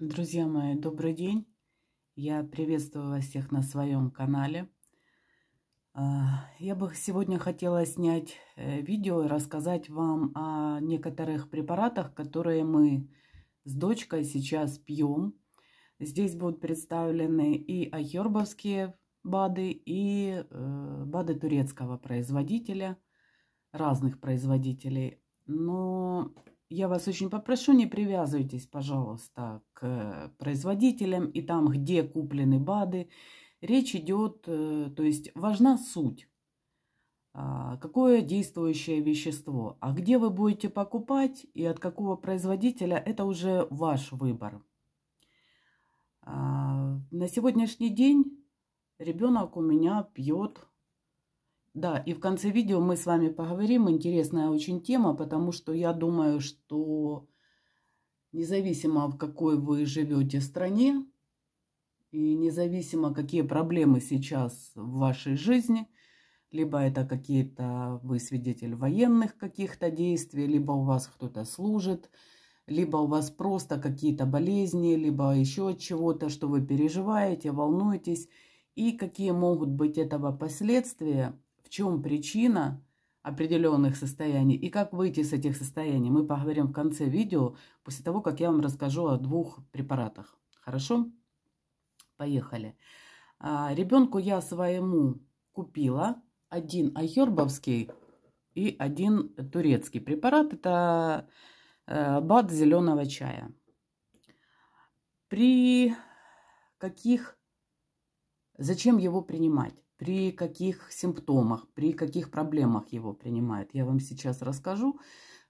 Друзья мои, добрый день! Я приветствую вас всех на своем канале. А, я бы сегодня хотела снять э, видео и рассказать вам о некоторых препаратах, которые мы с дочкой сейчас пьем. Здесь будут представлены и айорбовские БАДы, и э, БАДы турецкого производителя, разных производителей. Но я вас очень попрошу, не привязывайтесь, пожалуйста, к э, производителям и там, где куплены БАДы. Речь идет, э, то есть важна суть. А, какое действующее вещество, а где вы будете покупать и от какого производителя, это уже ваш выбор. А, на сегодняшний день ребенок у меня пьет да, и в конце видео мы с вами поговорим. Интересная очень тема, потому что я думаю, что независимо в какой вы живете стране, и независимо какие проблемы сейчас в вашей жизни, либо это какие-то вы свидетель военных каких-то действий, либо у вас кто-то служит, либо у вас просто какие-то болезни, либо еще чего-то, что вы переживаете, волнуетесь, и какие могут быть этого последствия, чем причина определенных состояний и как выйти из этих состояний, мы поговорим в конце видео, после того, как я вам расскажу о двух препаратах. Хорошо? Поехали. А, Ребенку я своему купила один айербовский и один турецкий препарат. Это э, бад зеленого чая. При каких... Зачем его принимать? при каких симптомах, при каких проблемах его принимают. Я вам сейчас расскажу.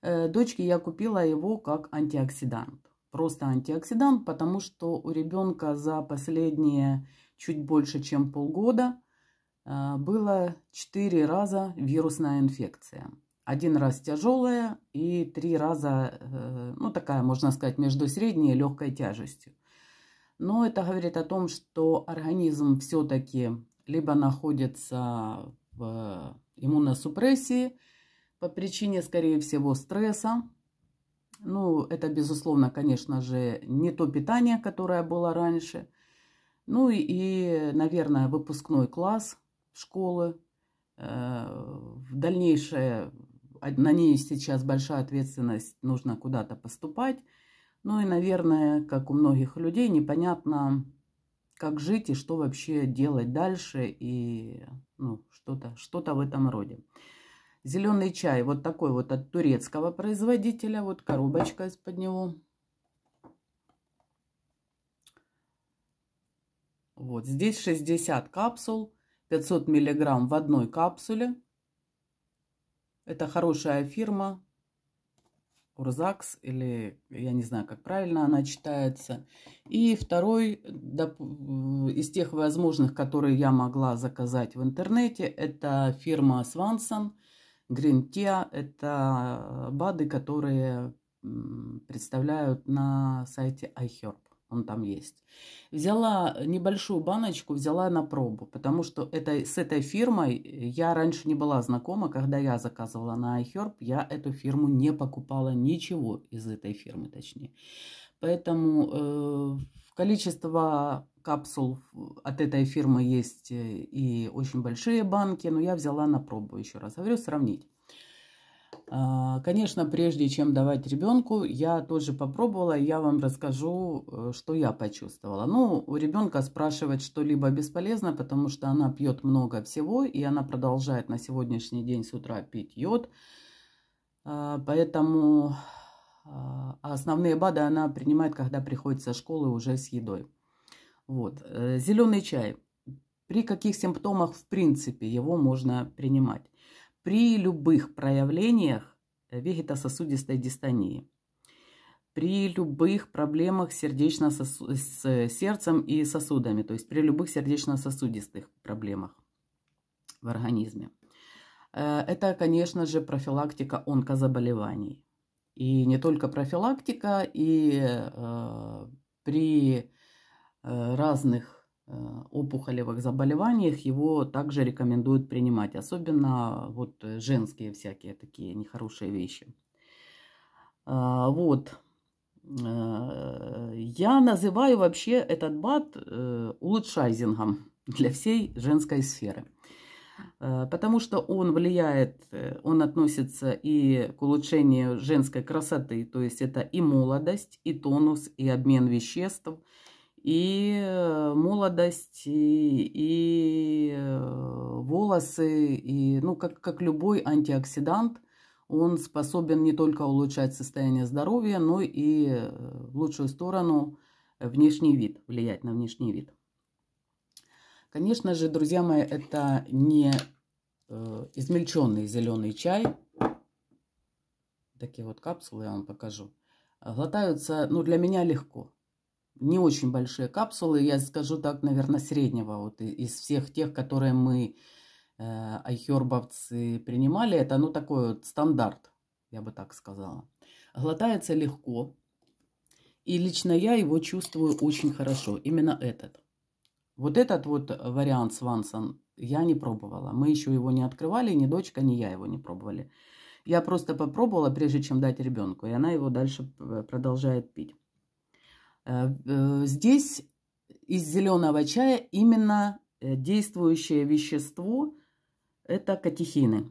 Э, дочке я купила его как антиоксидант. Просто антиоксидант, потому что у ребенка за последние чуть больше, чем полгода э, было 4 раза вирусная инфекция. Один раз тяжелая и три раза, э, ну такая, можно сказать, между средней и легкой тяжестью. Но это говорит о том, что организм все-таки либо находится в иммуносупрессии по причине, скорее всего, стресса. Ну, это, безусловно, конечно же, не то питание, которое было раньше. Ну и, и наверное, выпускной класс школы. Э, в дальнейшее, на ней сейчас большая ответственность, нужно куда-то поступать. Ну и, наверное, как у многих людей, непонятно, как жить и что вообще делать дальше и ну, что-то что, -то, в этом роде. Зеленый чай вот такой вот от турецкого производителя, вот коробочка из-под него. Вот здесь 60 капсул, 500 миллиграмм в одной капсуле. Это хорошая фирма, Урзакс, или я не знаю, как правильно она читается. И второй из тех возможных, которые я могла заказать в интернете, это фирма Свансон, Гринтеа. Это э, БАДы, которые представляют на сайте iHerb он там есть. Взяла небольшую баночку, взяла на пробу, потому что это, с этой фирмой э, я раньше не была знакома. Когда я заказывала на iHerb, я эту фирму не покупала ничего из этой фирмы, точнее. Поэтому э, количество капсул от этой фирмы есть э, и очень большие банки, но я взяла на пробу, еще раз говорю, сравнить. А, конечно, прежде чем давать ребенку, я тоже попробовала, я вам расскажу, э, что я почувствовала. Ну, у ребенка спрашивать что-либо бесполезно, потому что она пьет много всего, и она продолжает на сегодняшний день с утра пить йод. А, поэтому а, основные БАДы она принимает, когда приходит со школы уже с едой. Вот. Э, Зеленый чай. При каких симптомах, в принципе, его можно принимать? при любых проявлениях вегетососудистой дистонии. При любых проблемах сердечно с э, сердцем и сосудами, то есть при любых сердечно-сосудистых проблемах в организме. Э, это, конечно же, профилактика онкозаболеваний. И не только профилактика, и э, при разных Э, опухолевых заболеваниях его также рекомендуют принимать. Особенно вот женские всякие такие нехорошие вещи. А, вот. Э, я называю вообще этот бат э, улучшайзингом для всей женской сферы. Потому что он влияет, он относится и к улучшению женской красоты, то есть это и молодость, и тонус, и обмен веществ – и э, молодость, и, и э, волосы, и, ну, как, как любой антиоксидант, он способен не только улучшать состояние здоровья, но и э, в лучшую сторону внешний вид, влиять на внешний вид. Конечно же, друзья мои, это не измельченный зеленый чай. Такие вот капсулы я вам покажу. Глотаются, ну, для меня легко не очень большие капсулы, я скажу так, наверное, среднего. Вот из всех тех, которые мы, э, айхербовцы, принимали, это, ну, такой вот стандарт, я бы так сказала. Глотается легко, и лично я его чувствую очень хорошо, именно этот. Вот этот вот вариант Свансон я не пробовала. Мы еще его не открывали, ни дочка, ни я его не пробовали. Я просто попробовала, прежде чем дать ребенку, и она его дальше э, продолжает пить. Э, э, здесь из зеленого чая именно э, действующее вещество – это катехины.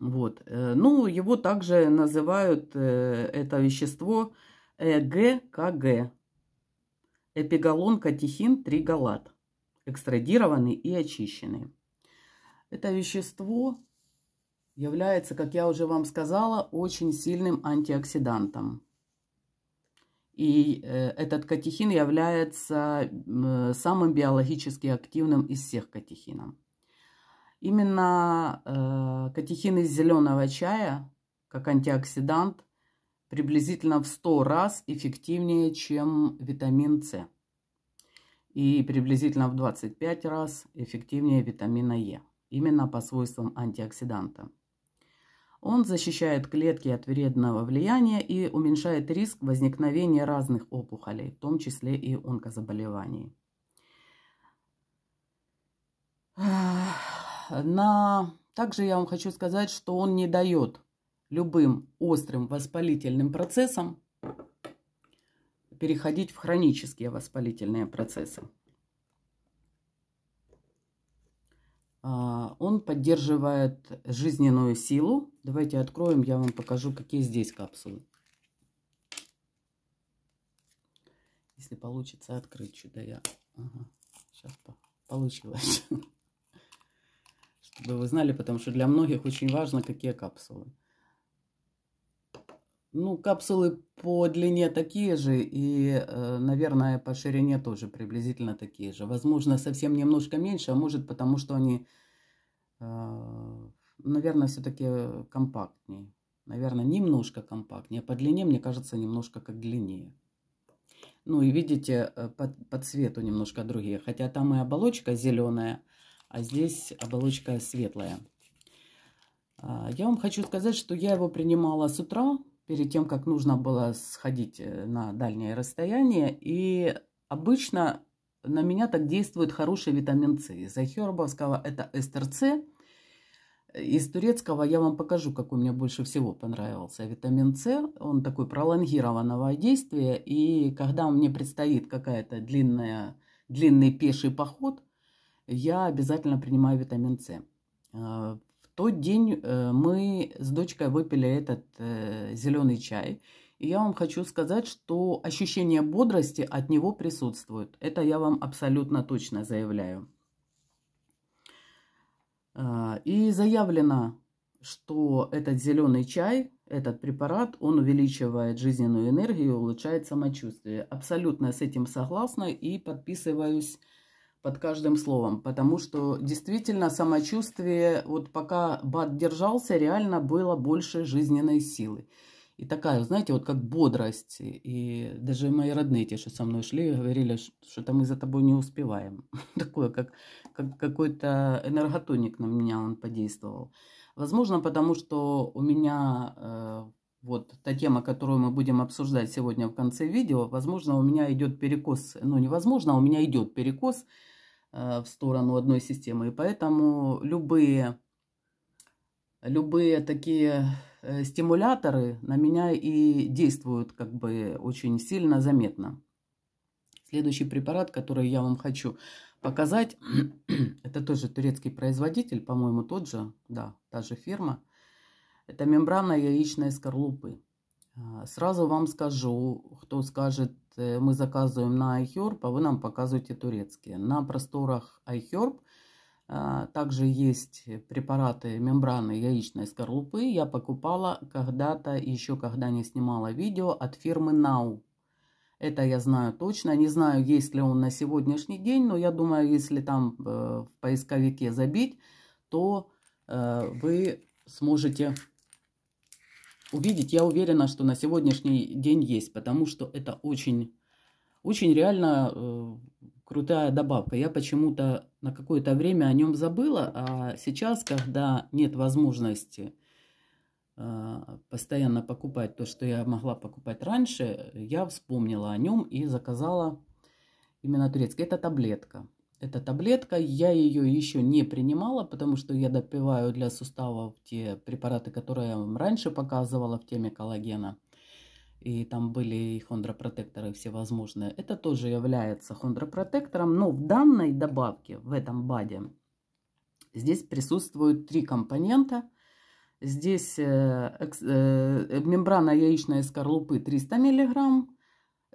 Вот. Ну, его также называют, это вещество, ЭГКГ. Эпигалон катехин тригалат. Экстрадированный и очищенный. Это вещество является, как я уже вам сказала, очень сильным антиоксидантом. И э, этот катехин является э, самым биологически активным из всех катехинов. Именно э, катехин из зеленого чая, как антиоксидант, приблизительно в 100 раз эффективнее, чем витамин С. И приблизительно в 25 раз эффективнее витамина Е, именно по свойствам антиоксиданта. Он защищает клетки от вредного влияния и уменьшает риск возникновения разных опухолей, в том числе и онкозаболеваний. На... Также я вам хочу сказать, что он не дает любым острым воспалительным процессам переходить в хронические воспалительные процессы. Он поддерживает жизненную силу. Давайте откроем, я вам покажу, какие здесь капсулы. Если получится открыть чудо, я... Ага, сейчас получилось. Чтобы вы знали, потому что для многих очень важно, какие капсулы. Ну, капсулы по длине такие же и, э, наверное, по ширине тоже приблизительно такие же. Возможно, совсем немножко меньше, а может потому, что они Э, наверное, все-таки компактнее. Наверное, немножко компактнее. По длине, мне кажется, немножко как длиннее. Ну и видите, по, э, по цвету немножко другие. Хотя там и оболочка зеленая, а здесь оболочка светлая. А, я вам хочу сказать, что я его принимала с утра, перед тем, как нужно было сходить э, на дальнее расстояние. И обычно на меня так действует хороший витамин С. Из Ахербовского это эстер С. Из турецкого я вам покажу, какой мне больше всего понравился витамин С. Он такой пролонгированного действия. И когда мне предстоит какая-то длинная, длинный пеший поход, я обязательно принимаю витамин С. Э, в тот день э, мы с дочкой выпили этот э, зеленый чай – и я вам хочу сказать, что ощущение бодрости от него присутствует. Это я вам абсолютно точно заявляю. А, и заявлено, что этот зеленый чай, этот препарат, он увеличивает жизненную энергию, улучшает самочувствие. Абсолютно с этим согласна и подписываюсь под каждым словом, потому что действительно самочувствие, вот пока БАД держался, реально было больше жизненной силы. И такая, знаете, вот как бодрость. И даже мои родные, те, что со мной шли, говорили, что-то мы за тобой не успеваем. Такое, как, как какой-то энерготоник на меня он подействовал. Возможно, потому что у меня э, вот та тема, которую мы будем обсуждать сегодня в конце видео, возможно, у меня идет перекос, ну невозможно, а у меня идет перекос э, в сторону одной системы. И поэтому любые, любые такие Э, стимуляторы на меня и действуют как бы очень сильно, заметно. Следующий препарат, который я вам хочу показать, это тоже турецкий производитель, по-моему, тот же, да, та же фирма. Это мембрана яичной скорлупы. А, сразу вам скажу, кто скажет, э, мы заказываем на iHerb, а вы нам показываете турецкие. На просторах iHerb а, также есть препараты мембраны яичной скорлупы. Я покупала когда-то, еще когда не снимала видео, от фирмы Нау. Это я знаю точно. Не знаю, есть ли он на сегодняшний день, но я думаю, если там э, в поисковике забить, то э, вы сможете увидеть. Я уверена, что на сегодняшний день есть, потому что это очень, очень реально э, крутая добавка. Я почему-то на какое-то время о нем забыла, а сейчас, когда нет возможности а, постоянно покупать то, что я могла покупать раньше, я вспомнила о нем и заказала именно турецкий. Это таблетка. Это таблетка, я ее еще не принимала, потому что я допиваю для суставов те препараты, которые я вам раньше показывала в теме коллагена и там были и хондропротекторы всевозможные. Это тоже является хондропротектором, но в данной добавке, в этом баде, здесь присутствуют три компонента. Здесь э, э, мембрана яичной скорлупы 300 мг,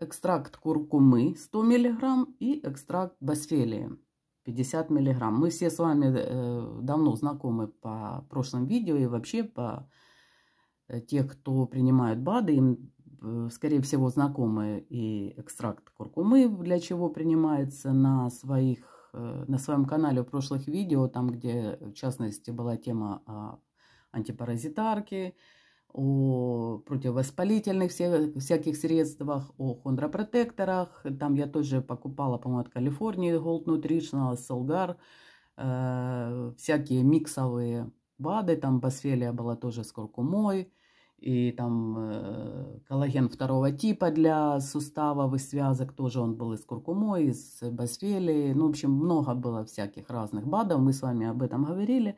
экстракт куркумы 100 мг и экстракт басфелии 50 мг. Мы все с вами э, давно знакомы по прошлым видео и вообще по тех, кто принимают БАДы, им Э, скорее всего, знакомы и экстракт куркумы, для чего принимается на своих э, на своем канале в прошлых видео, там, где, в частности, была тема о а, антипаразитарке, о противовоспалительных всяких средствах, о хондропротекторах. Там я тоже покупала, по-моему, от Калифорнии Gold Nutritional, Solgar, э, всякие миксовые БАДы. Там басфелия была тоже с куркумой и там э, коллаген второго типа для суставов и связок, тоже он был из куркумой, из басфелии, ну, в общем, много было всяких разных БАДов, мы с вами об этом говорили,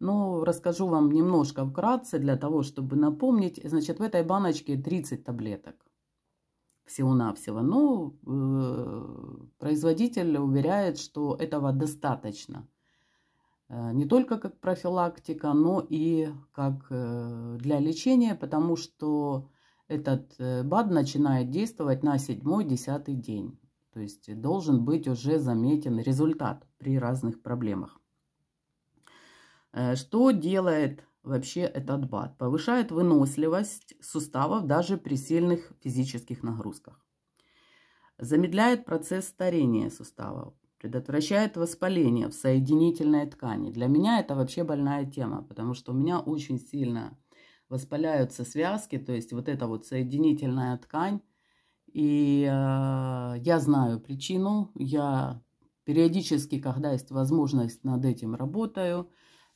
но расскажу вам немножко вкратце для того, чтобы напомнить, значит, в этой баночке 30 таблеток всего-навсего, но э, производитель уверяет, что этого достаточно – Э, не только как профилактика, но и как э, для лечения, потому что этот э, БАД начинает действовать на седьмой-десятый день. То есть должен быть уже заметен результат при разных проблемах. Что делает вообще этот БАД? Повышает выносливость суставов даже при сильных физических нагрузках. Замедляет процесс старения суставов предотвращает воспаление в соединительной ткани. Для меня это вообще больная тема, потому что у меня очень сильно воспаляются связки, то есть вот эта вот соединительная ткань. И э, я знаю причину, я периодически, когда есть возможность, над этим работаю.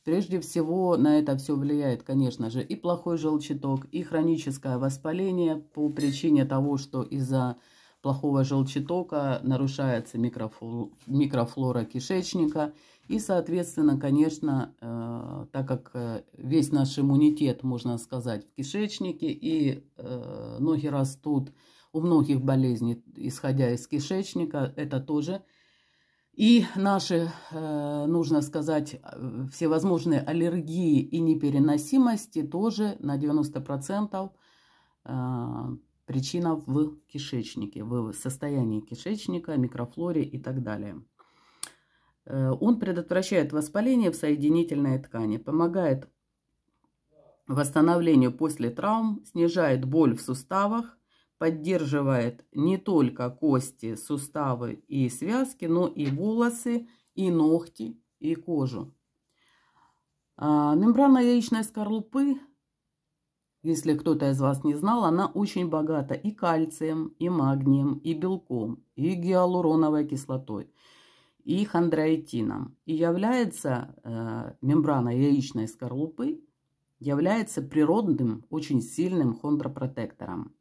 Прежде всего на это все влияет, конечно же, и плохой желчаток, и хроническое воспаление по причине того, что из-за плохого желчетока, нарушается микрофлора кишечника. И, соответственно, конечно, э, так как э, весь наш иммунитет, можно сказать, в кишечнике, и э, ноги растут у многих болезней, исходя из кишечника, это тоже и наши, нужно сказать, всевозможные аллергии и непереносимости тоже на 90% Причина в кишечнике, в состоянии кишечника, микрофлоре и так далее. Э, он предотвращает воспаление в соединительной ткани, помогает восстановлению после травм, снижает боль в суставах, поддерживает не только кости, суставы и связки, но и волосы, и ногти, и кожу. А, Мембрана яичной скорлупы если кто-то из вас не знал, она очень богата и кальцием, и магнием, и белком, и гиалуроновой кислотой, и хондроитином. И является э, мембрана яичной скорлупы, является природным, очень сильным хондропротектором.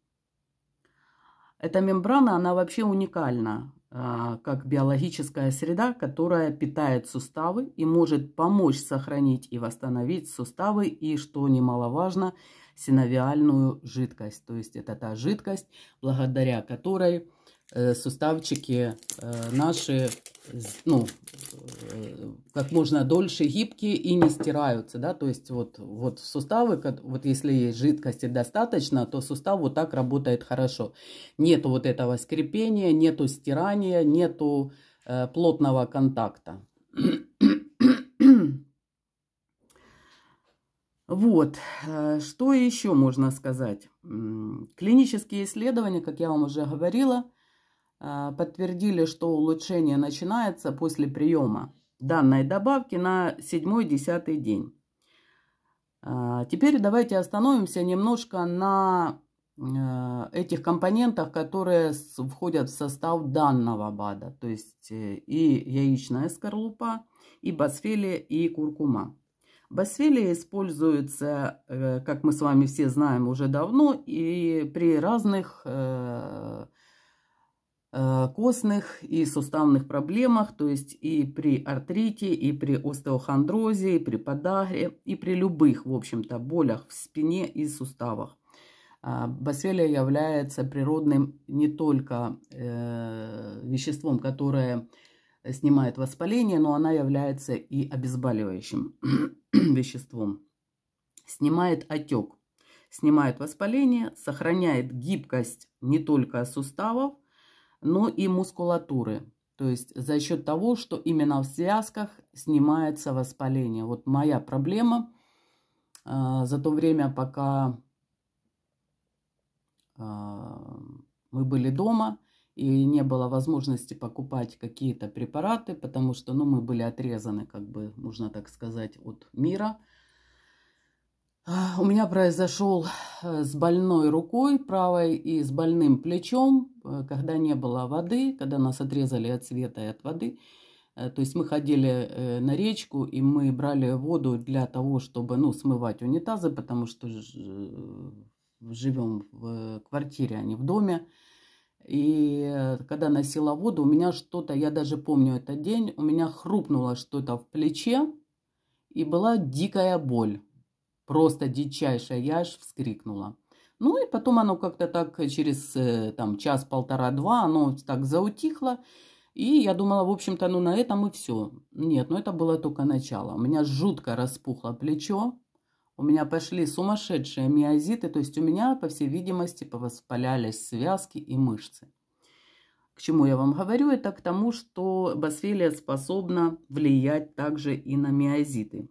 Эта мембрана, она вообще уникальна, э, как биологическая среда, которая питает суставы и может помочь сохранить и восстановить суставы, и, что немаловажно, – синовиальную жидкость. То есть это та жидкость, благодаря которой э, суставчики э, наши ну, э, как можно дольше гибкие и не стираются. Да? То есть вот, вот суставы, вот если есть жидкости достаточно, то сустав вот так работает хорошо. Нету вот этого скрипения, нету стирания, нету плотного контакта. Вот, э, что еще можно сказать? Клинические исследования, как я вам уже говорила, э, подтвердили, что улучшение начинается после приема данной добавки на 7-10 день. Э, теперь давайте остановимся немножко на этих компонентах, которые входят в состав данного БАДа, то есть и яичная скорлупа, и басфелия, и куркума. Басилия используется, э, как мы с вами все знаем уже давно, и при разных э, э, костных и суставных проблемах, то есть и при артрите, и при остеохондрозе, и при подагре, и при любых, в общем-то, болях в спине и суставах. А, Баселия является природным не только веществом, которое снимает воспаление, но она является и обезболивающим веществом. Снимает отек, снимает воспаление, сохраняет гибкость не только суставов, но и мускулатуры. То есть за счет того, что именно в связках снимается воспаление. Вот моя проблема э, за то время, пока э, мы были дома, и не было возможности покупать какие-то препараты, потому что ну, мы были отрезаны, как бы можно так сказать, от мира. А, у меня произошел э, с больной рукой правой и с больным плечом, э, когда не было воды, когда нас отрезали от света и от воды. Э, то есть мы ходили на речку, и мы брали воду для того, чтобы ну, смывать унитазы, потому что живем в квартире, а не в доме. И э, когда носила воду, у меня что-то, я даже помню этот день, у меня хрупнуло что-то в плече, и была дикая боль, просто дичайшая, я аж вскрикнула. Ну и потом оно как-то так через э, там час, полтора, два, оно так заутихло. И я думала, в общем-то, ну на этом и все. Нет, ну это было только начало. У меня жутко распухло плечо. У меня пошли сумасшедшие миозиты, то есть у меня, по всей видимости, повоспалялись связки и мышцы. К чему я вам говорю? Это к тому, что босфелия способна влиять также и на миозиты.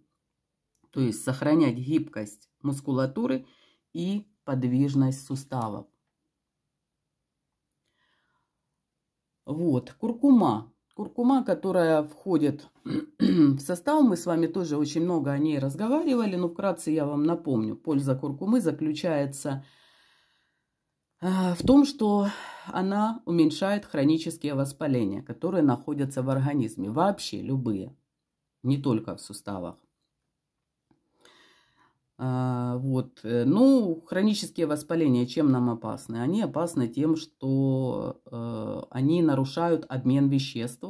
То есть сохранять гибкость мускулатуры и подвижность суставов. Вот, куркума. Куркума, которая входит в состав, мы с вами тоже очень много о ней разговаривали, но вкратце я вам напомню. Польза куркумы заключается э, в том, что она уменьшает хронические воспаления, которые находятся в организме, вообще любые, не только в суставах. А, вот. Э, ну, хронические воспаления чем нам опасны? Они опасны тем, что э, они нарушают обмен веществ,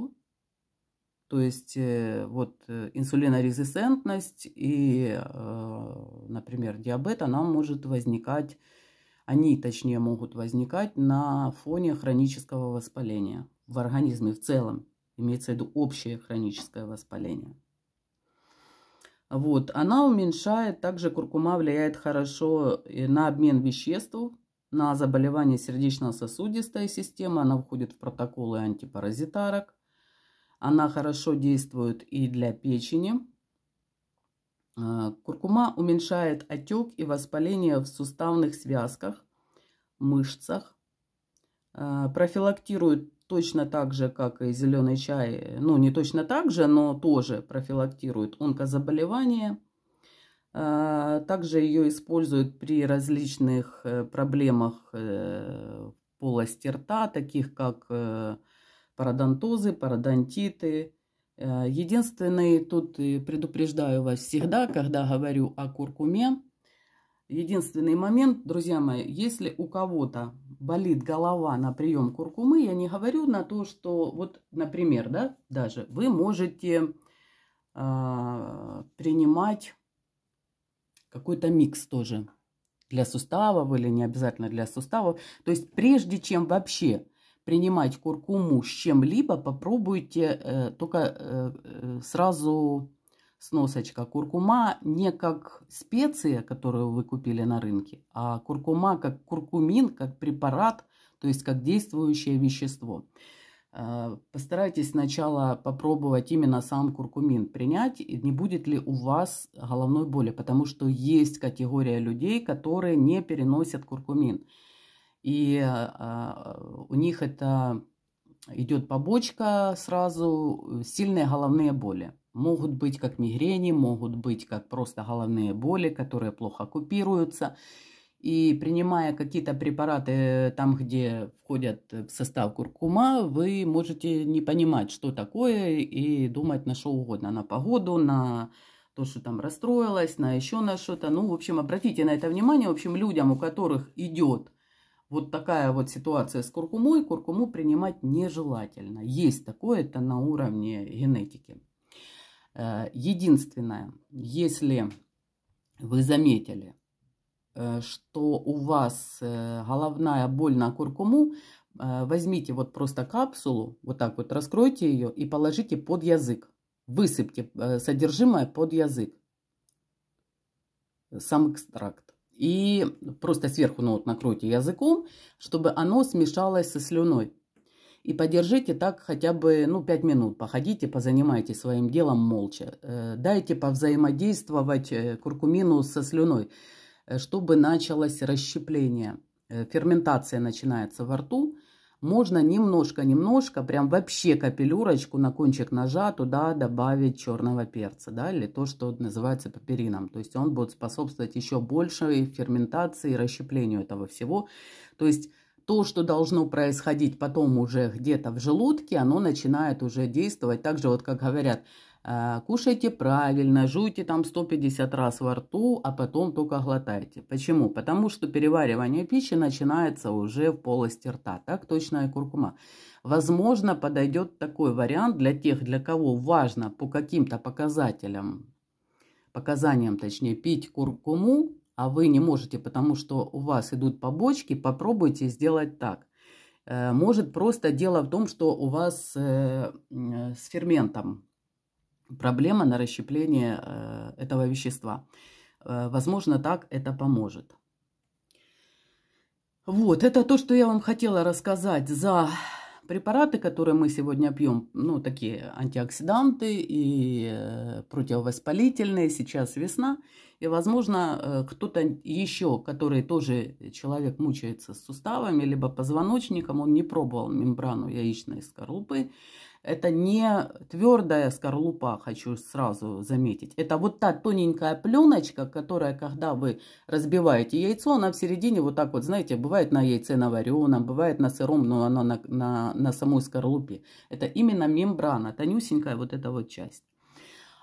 то есть э, вот инсулинорезистентность и, например, диабет, она может возникать, они точнее могут возникать на фоне хронического воспаления в организме в целом. Имеется в виду общее хроническое воспаление. Вот, она уменьшает, также куркума влияет хорошо на обмен веществ, на заболевания сердечно-сосудистой системы, она входит в протоколы антипаразитарок. Она хорошо действует и для печени. А, куркума уменьшает отек и воспаление в суставных связках, мышцах, а, профилактирует точно так же, как и зеленый чай, ну не точно так же, но тоже профилактирует онкозаболевания. А, также ее используют при различных э, проблемах э, полости рта, таких как э, пародонтозы, пародонтиты. Единственное, тут предупреждаю вас всегда, когда говорю о куркуме, Единственный момент, друзья мои, если у кого-то болит голова на прием куркумы, я не говорю на то, что вот, например, да, даже вы можете э, принимать какой-то микс тоже для суставов или не обязательно для суставов. То есть прежде чем вообще принимать куркуму с чем-либо, попробуйте э, только э, э сразу сносочка. Куркума не как специя, которую вы купили на рынке, а куркума как куркумин, как препарат, то есть как действующее вещество. Э, постарайтесь сначала попробовать именно сам куркумин принять, не будет ли у вас головной боли, потому что есть категория людей, которые не переносят куркумин. И э, у них это идет побочка сразу, сильные головные боли. Могут быть как мигрени, могут быть как просто головные боли, которые плохо купируются. И принимая какие-то препараты э, там, где входят в состав куркума, вы можете не понимать, что такое, и думать на что угодно, на погоду, на то, что там расстроилась, на еще на что-то. Ну, в общем, обратите на это внимание. В общем, людям, у которых идет вот такая вот ситуация с куркумой, куркуму принимать нежелательно. Есть такое, это на уровне генетики. Э, единственное, если вы заметили, э, что у вас э, головная боль на куркуму, возьмите вот просто капсулу, вот так вот раскройте ее и положите под язык. Высыпьте содержимое под язык, сам экстракт. И просто сверху ну, вот накройте языком, чтобы оно смешалось со слюной и подержите так хотя бы ну, 5 минут. Походите, позанимайтесь своим делом молча. Э, дайте повзаимодействовать э, куркумину со слюной, э, чтобы началось расщепление. Ферментация начинается во рту. Можно немножко-немножко, прям вообще капелюрочку на кончик ножа туда добавить черного перца, да, или то, что называется паперином. То есть он будет способствовать еще большей ферментации и расщеплению этого всего. То есть то, что должно происходить потом уже где-то в желудке, оно начинает уже действовать. Также вот, как говорят, «Э, кушайте правильно, жуйте там 150 раз во рту, а потом только глотайте. Почему? Потому что переваривание пищи начинается уже в полости рта, так точно и куркума. Возможно, подойдет такой вариант для тех, для кого важно по каким-то показателям, показаниям точнее, пить куркуму, а вы не можете, потому что у вас идут побочки, попробуйте сделать так. Э, может, просто дело в том, что у вас э, с ферментом проблема на расщепление э, этого вещества. Возможно, так это поможет. Вот, это то, что я вам хотела рассказать за Препараты, которые мы сегодня пьем, ну, такие антиоксиданты и э, противовоспалительные, сейчас весна. И, возможно, э, кто-то еще, который тоже человек мучается с суставами, либо позвоночником, он не пробовал мембрану яичной скорлупы, это не твердая скорлупа, хочу сразу заметить. Это вот та тоненькая пленочка, которая, когда вы разбиваете яйцо, она в середине вот так вот, знаете, бывает на яйце на вареном, бывает на сыром, но она на, на, на самой скорлупе. Это именно мембрана, тонюсенькая вот эта вот часть.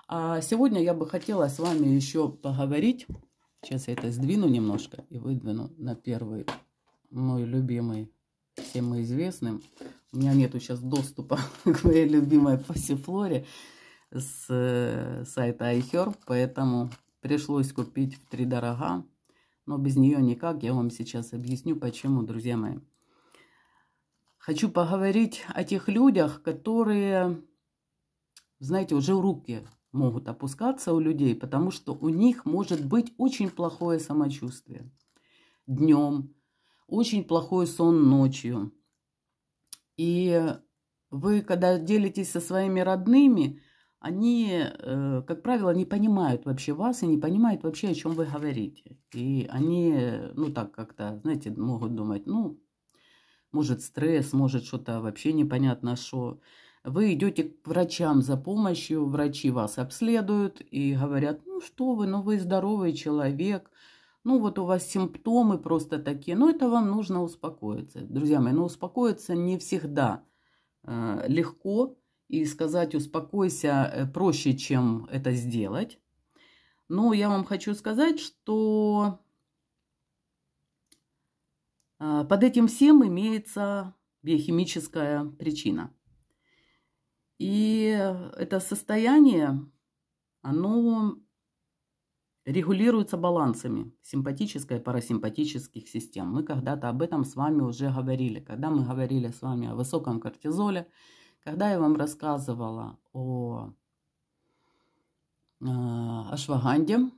А сегодня я бы хотела с вами еще поговорить. Сейчас я это сдвину немножко и выдвину на первый мой любимый всем известным. У меня нету сейчас доступа к моей любимой пассифлоре с э, сайта iHerb, поэтому пришлось купить в три дорога. Но без нее никак. Я вам сейчас объясню, почему, друзья мои. Хочу поговорить о тех людях, которые, знаете, уже руки могут опускаться у людей, потому что у них может быть очень плохое самочувствие. Днем, очень плохой сон ночью. И вы, когда делитесь со своими родными, они, э, как правило, не понимают вообще вас и не понимают вообще, о чем вы говорите. И они, ну так как-то, знаете, могут думать, ну, может стресс, может что-то вообще непонятно что. Вы идете к врачам за помощью, врачи вас обследуют и говорят, ну что вы, ну вы здоровый человек, ну вот у вас симптомы просто такие, но ну, это вам нужно успокоиться. Друзья мои, но ну, успокоиться не всегда э, легко, и сказать «успокойся» э, проще, чем это сделать. Но я вам хочу сказать, что э, под этим всем имеется биохимическая причина. И это состояние, оно регулируется балансами симпатической и парасимпатических систем. Мы когда-то об этом с вами уже говорили, когда мы говорили с вами о высоком кортизоле, когда я вам рассказывала о э, ашваганде,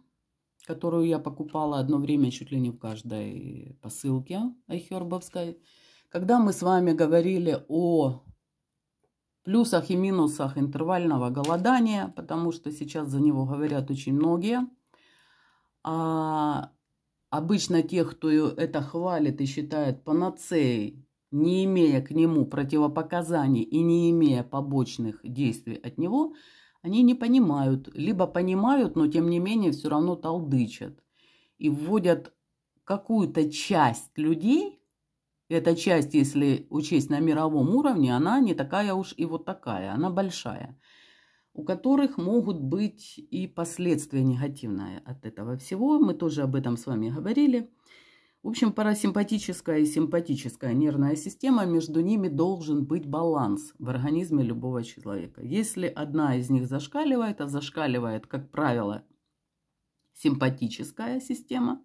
которую я покупала одно время чуть ли не в каждой посылке айхербовской, когда мы с вами говорили о плюсах и минусах интервального голодания, потому что сейчас за него говорят очень многие – а обычно тех, кто это хвалит и считает панацеей, не имея к нему противопоказаний и не имея побочных действий от него, они не понимают. Либо понимают, но тем не менее все равно толдычат. И вводят какую-то часть людей, эта часть, если учесть на мировом уровне, она не такая уж и вот такая, она большая – у которых могут быть и последствия негативные от этого всего. Мы тоже об этом с вами говорили. В общем, парасимпатическая и симпатическая нервная система, между ними должен быть баланс в организме любого человека. Если одна из них зашкаливает, а зашкаливает, как правило, симпатическая система,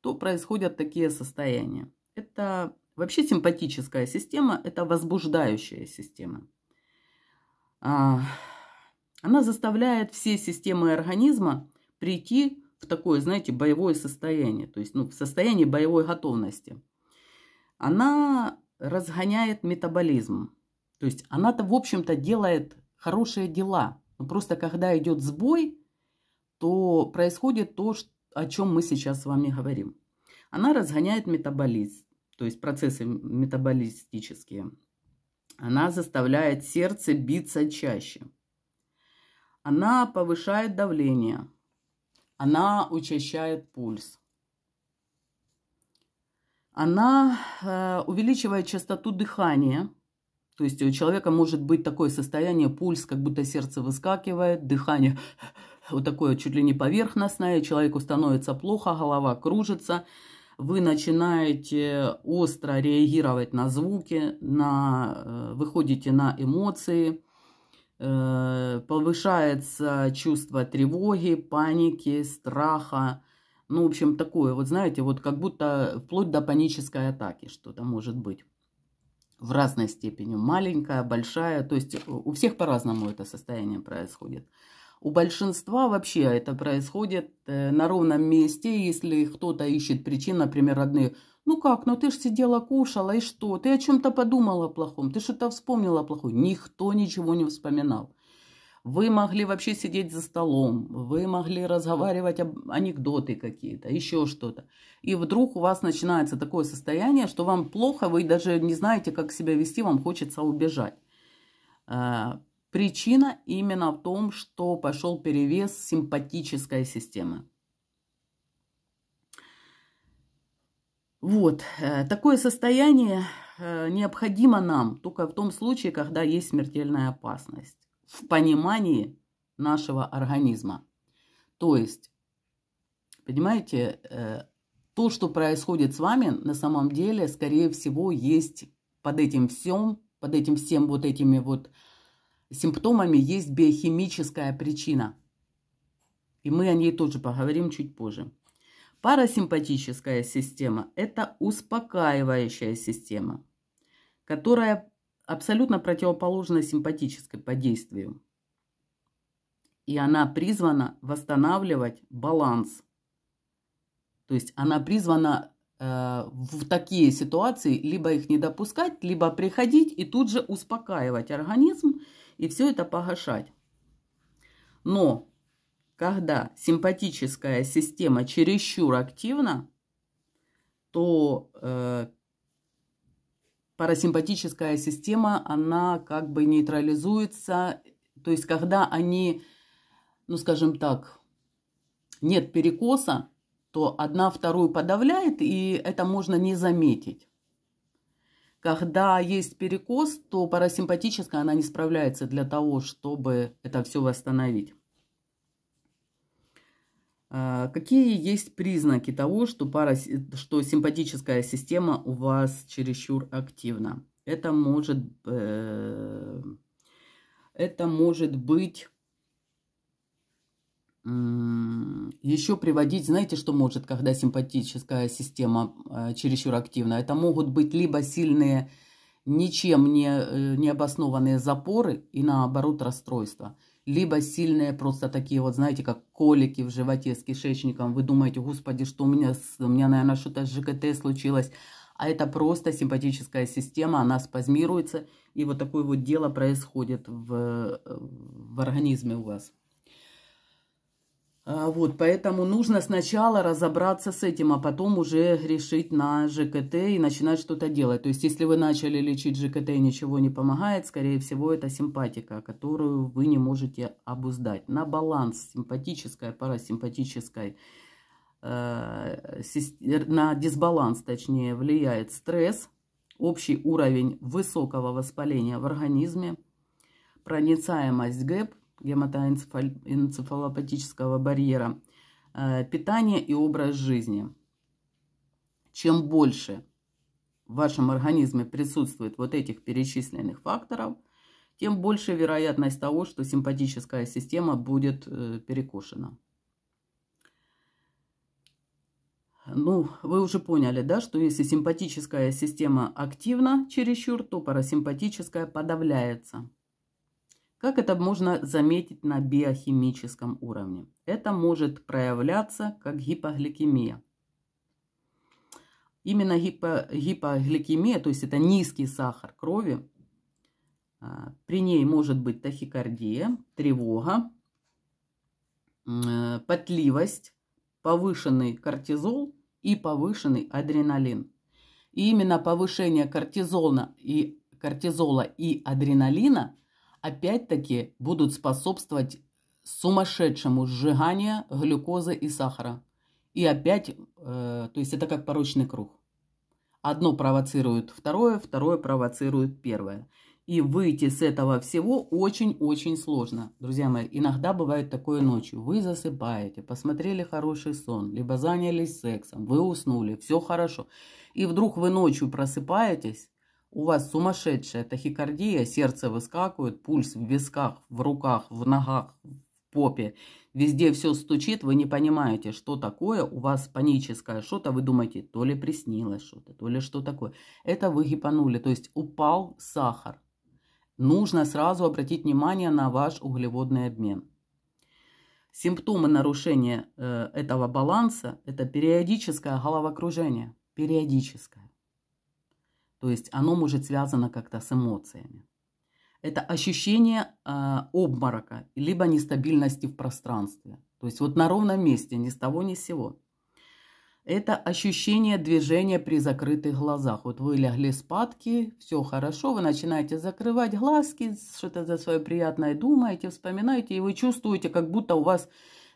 то происходят такие состояния. Это вообще симпатическая система, это возбуждающая система. А, она заставляет все системы организма прийти в такое, знаете, боевое состояние, то есть ну, в состояние боевой готовности. Она разгоняет метаболизм. То есть она-то, в общем-то, делает хорошие дела. Но просто когда идет сбой, то происходит то, о чем мы сейчас с вами говорим. Она разгоняет метаболизм, то есть процессы метаболистические. Она заставляет сердце биться чаще – она повышает давление. Она учащает пульс. Она э, увеличивает частоту дыхания. То есть у человека может быть такое состояние, пульс, как будто сердце выскакивает, дыхание вот такое чуть ли не поверхностное, человеку становится плохо, голова кружится, вы начинаете остро реагировать на звуки, на, э, выходите на эмоции, Э, повышается чувство тревоги, паники, страха. Ну, в общем, такое, вот знаете, вот как будто вплоть до панической атаки что-то может быть. В разной степени, маленькая, большая, то есть у всех по-разному это состояние происходит. У большинства вообще это происходит э, на ровном месте, если кто-то ищет причин, например, родные ну как, ну ты ж сидела, кушала, и что? Ты о чем-то подумала о плохом, ты что-то вспомнила о плохом. Никто ничего не вспоминал. Вы могли вообще сидеть за столом, вы могли разговаривать об анекдоты какие-то, еще что-то. И вдруг у вас начинается такое состояние, что вам плохо, вы даже не знаете, как себя вести, вам хочется убежать. А, причина именно в том, что пошел перевес симпатической системы. Вот, э, такое состояние э, необходимо нам только в том случае, когда есть смертельная опасность в понимании нашего организма. То есть, понимаете, э, то, что происходит с вами, на самом деле, скорее всего, есть под этим всем, под этим всем вот этими вот симптомами есть биохимическая причина. И мы о ней тоже поговорим чуть позже. Парасимпатическая система – это успокаивающая система, которая абсолютно противоположна симпатической по действию. И она призвана восстанавливать баланс. То есть она призвана э, в такие ситуации либо их не допускать, либо приходить и тут же успокаивать организм и все это погашать. Но когда симпатическая система чересчур активна, то э, парасимпатическая система, она как бы нейтрализуется. То есть, когда они, ну скажем так, нет перекоса, то одна вторую подавляет, и это можно не заметить. Когда есть перекос, то парасимпатическая она не справляется для того, чтобы это все восстановить. А, какие есть признаки того, что, пара, что симпатическая система у вас чересчур активна? Это может, э, это может быть еще приводить, знаете, что может, когда симпатическая система э, чересчур активна? Это могут быть либо сильные, ничем не, э, не обоснованные запоры и наоборот расстройства – либо сильные просто такие вот, знаете, как колики в животе с кишечником. Вы думаете, господи, что у меня, у меня наверное, что-то с ЖКТ случилось. А это просто симпатическая система, она спазмируется, и вот такое вот дело происходит в, э, в организме у вас. А, вот, поэтому нужно сначала разобраться с этим, а потом уже решить на ЖКТ и начинать что-то делать. То есть, если вы начали лечить ЖКТ и ничего не помогает, скорее всего, это симпатика, которую вы не можете обуздать. На баланс симпатической, парасимпатической, э, на дисбаланс, точнее, влияет стресс, общий уровень высокого воспаления в организме, проницаемость ГЭП – гематоэнцефалопатического барьера, э, питание и образ жизни. Чем больше в вашем организме присутствует вот этих перечисленных факторов, тем больше вероятность того, что симпатическая система будет э, перекошена. Ну, вы уже поняли, да, что если симпатическая система активна чересчур, то парасимпатическая подавляется. Как это можно заметить на биохимическом уровне? Это может проявляться как гипогликемия. Именно гипо, гипогликемия, то есть это низкий сахар крови, а, при ней может быть тахикардия, тревога, э, потливость, повышенный кортизол и повышенный адреналин. И именно повышение кортизола и, кортизола и адреналина – опять-таки будут способствовать сумасшедшему сжиганию глюкозы и сахара. И опять, э, то есть это как порочный круг. Одно провоцирует второе, второе провоцирует первое. И выйти с этого всего очень-очень сложно. Друзья мои, иногда бывает такое ночью. Вы засыпаете, посмотрели хороший сон, либо занялись сексом, вы уснули, все хорошо. И вдруг вы ночью просыпаетесь, у вас сумасшедшая тахикардия, сердце выскакивает, пульс в висках, в руках, в ногах, в попе, везде все стучит, вы не понимаете, что такое, у вас паническое что-то, вы думаете, то ли приснилось что-то, то ли что такое. Это вы гипанули, то есть упал сахар. Нужно сразу обратить внимание на ваш углеводный обмен. Симптомы нарушения э, этого баланса – это периодическое головокружение, периодическое. То есть оно может связано как-то с эмоциями. Это ощущение э, обморока, либо нестабильности в пространстве. То есть вот на ровном месте, ни с того, ни с сего. Это ощущение движения при закрытых глазах. Вот вы легли спадки, все хорошо, вы начинаете закрывать глазки, что-то за свое приятное думаете, вспоминаете, и вы чувствуете, как будто у вас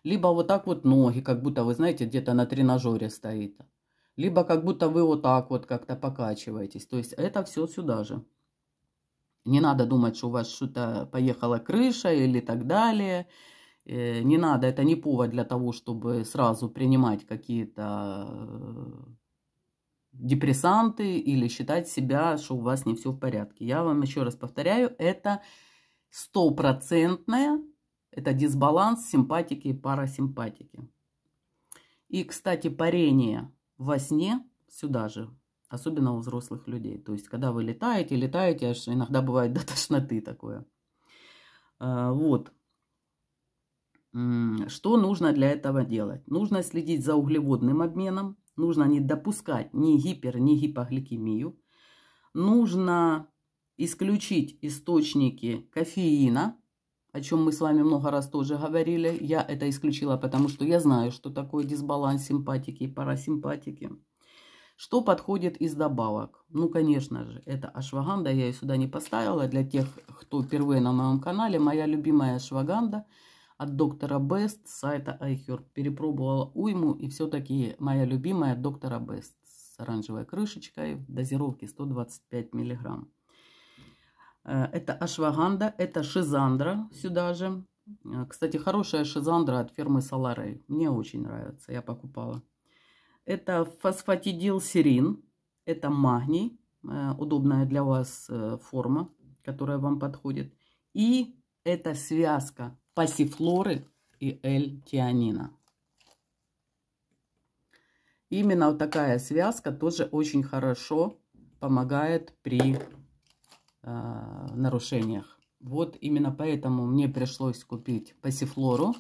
либо вот так вот ноги, как будто вы, знаете, где-то на тренажере стоите либо как будто вы вот так вот как-то покачиваетесь. То есть это все сюда же. Не надо думать, что у вас что-то поехала крыша или так далее. Э, не надо, это не повод для того, чтобы сразу принимать какие-то э, депрессанты или считать себя, что у вас не все в порядке. Я вам еще раз повторяю, это стопроцентная, это дисбаланс симпатики и парасимпатики. И, кстати, парение – во сне сюда же, особенно у взрослых людей. То есть, когда вы летаете, летаете, аж иногда бывает до тошноты такое. А, вот. Что нужно для этого делать? Нужно следить за углеводным обменом, нужно не допускать ни гипер, ни гипогликемию, нужно исключить источники кофеина, о чем мы с вами много раз тоже говорили. Я это исключила, потому что я знаю, что такое дисбаланс симпатики и парасимпатики. Что подходит из добавок? Ну, конечно же, это ашваганда. Я ее сюда не поставила. Для тех, кто впервые на моем канале, моя любимая ашваганда от доктора Бест с сайта iHerb. Перепробовала уйму и все-таки моя любимая доктора Бест с оранжевой крышечкой в дозировке 125 миллиграмм. Э, это ашваганда, это шизандра сюда же. Э, кстати, хорошая шизандра от фирмы Соларей. Мне очень нравится, я покупала. Это фосфатидилсерин, это магний, э, удобная для вас форма, которая вам подходит. И это связка пассифлоры и L-тианина. Именно вот такая связка тоже очень хорошо помогает при Э, нарушениях. Вот именно поэтому мне пришлось купить пассифлору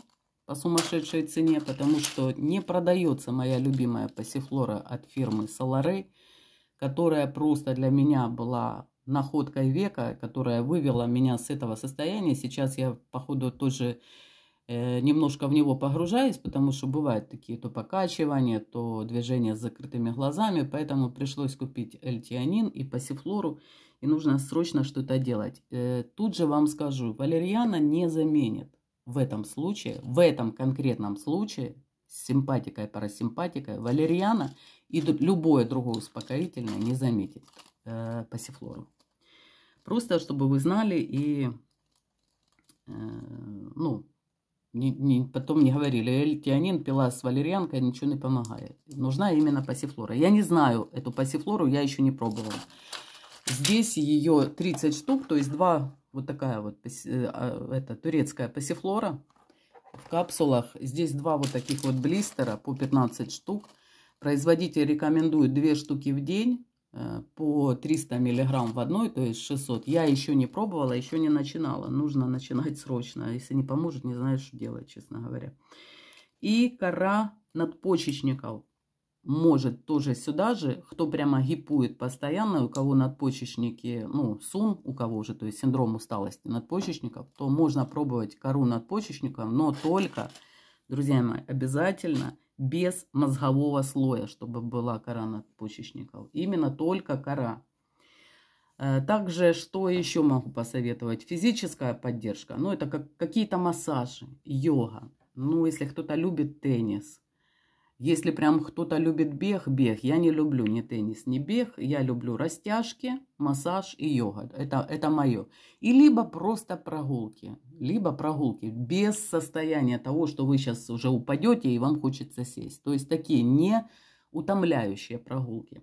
по сумасшедшей цене, потому что не продается моя любимая пассифлора от фирмы Solaray, которая просто для меня была находкой века, которая вывела меня с этого состояния. Сейчас я, походу, тоже э, немножко в него погружаюсь, потому что бывают такие то покачивания, то движения с закрытыми глазами, поэтому пришлось купить эльтианин и пассифлору и нужно срочно что-то делать. Э, тут же вам скажу, валерьяна не заменит в этом случае, в этом конкретном случае, с симпатикой и парасимпатикой, валерьяна и любое другое успокоительное не заметит э, пассифлору. Просто, чтобы вы знали и, э, ну, не, не, потом не говорили, эльтианин пила с валерьянкой, ничего не помогает. Нужна именно пассифлора. Я не знаю эту пассифлору, я еще не пробовала. Здесь ее 30 штук, то есть два вот такая вот э, а, это, турецкая пассифлора в капсулах. Здесь два вот таких вот блистера по 15 штук. Производитель рекомендует 2 штуки в день э, по 300 миллиграмм в одной, то есть 600. Я еще не пробовала, еще не начинала. Нужно начинать срочно. Если не поможет, не знаешь что делать, честно говоря. И кора надпочечников может тоже сюда же, кто прямо гипует постоянно, у кого надпочечники, ну, сум, у кого же, то есть синдром усталости надпочечников, то можно пробовать кору надпочечников, но только, друзья мои, обязательно без мозгового слоя, чтобы была кора надпочечников. Именно только кора. Э, также, что еще могу посоветовать? Физическая поддержка. Ну, это как, какие-то массажи, йога. Ну, если кто-то любит теннис, если прям кто-то любит бег, бег. Я не люблю ни теннис, ни бег. Я люблю растяжки, массаж и йога. Это, это мое. И либо просто прогулки. Либо прогулки без состояния того, что вы сейчас уже упадете и вам хочется сесть. То есть такие не утомляющие прогулки.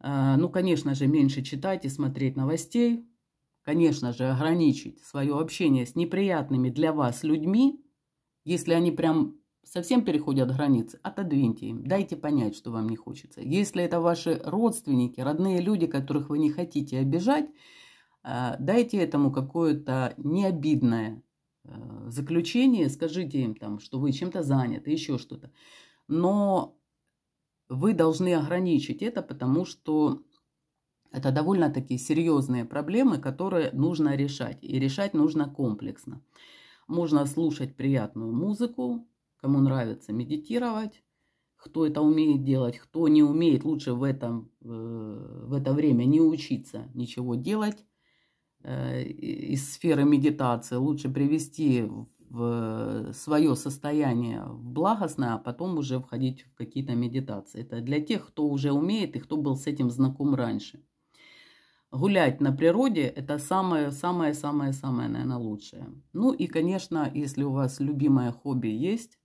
А, ну, конечно же, меньше читать и смотреть новостей. Конечно же, ограничить свое общение с неприятными для вас людьми, если они прям совсем переходят границы, отодвиньте им, дайте понять, что вам не хочется. Если это ваши родственники, родные люди, которых вы не хотите обижать, э, дайте этому какое-то необидное э, заключение, скажите им там, что вы чем-то заняты, еще что-то. Но вы должны ограничить это, потому что это довольно-таки серьезные проблемы, которые нужно решать. И решать нужно комплексно. Можно слушать приятную музыку, кому нравится медитировать, кто это умеет делать, кто не умеет, лучше в, этом, э, в это время не учиться ничего делать э, из сферы медитации, лучше привести в свое состояние в благостное, а потом уже входить в какие-то медитации. Это для тех, кто уже умеет и кто был с этим знаком раньше. Гулять на природе – это самое-самое-самое-самое, наверное, лучшее. Ну и, конечно, если у вас любимое хобби есть,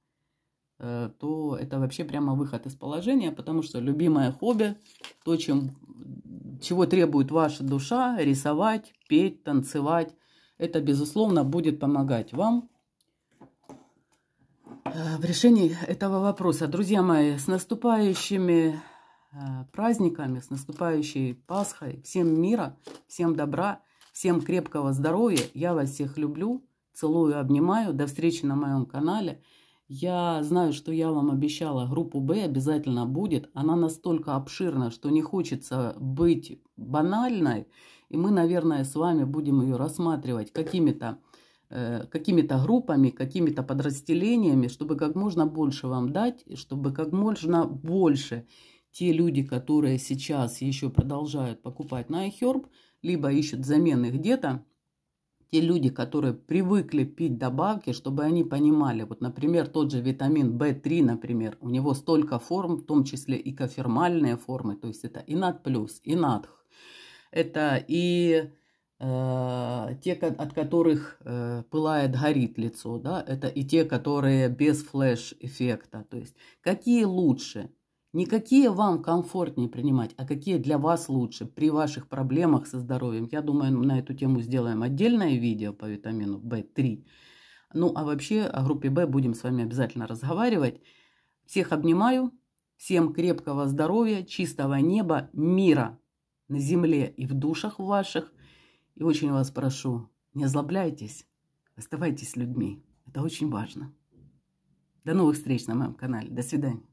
Э, то это вообще прямо выход из положения, потому что любимое хобби, то, чем, чего требует ваша душа, рисовать, петь, танцевать, это, безусловно, будет помогать вам э, в решении этого вопроса. Друзья мои, с наступающими э, праздниками, с наступающей Пасхой, всем мира, всем добра, всем крепкого здоровья. Я вас всех люблю, целую, обнимаю. До встречи на моем канале. Я знаю, что я вам обещала, группу Б обязательно будет. Она настолько обширна, что не хочется быть банальной. И мы, наверное, с вами будем ее рассматривать какими-то э, какими-то группами, какими-то подразделениями, чтобы как можно больше вам дать, чтобы как можно больше те люди, которые сейчас еще продолжают покупать на iHerb, либо ищут замены где-то, те люди, которые привыкли пить добавки, чтобы они понимали, вот, например, тот же витамин В3, например, у него столько форм, в том числе и кофермальные формы, то есть это и над плюс, и над, это и э, те, от которых э, пылает, горит лицо, да, это и те, которые без флеш-эффекта, то есть какие лучше – не какие вам комфортнее принимать, а какие для вас лучше при ваших проблемах со здоровьем. Я думаю, на эту тему сделаем отдельное видео по витамину В3. Ну а вообще о группе В будем с вами обязательно разговаривать. Всех обнимаю. Всем крепкого здоровья, чистого неба, мира на земле и в душах ваших. И очень вас прошу, не озлобляйтесь, оставайтесь людьми. Это очень важно. До новых встреч на моем канале. До свидания.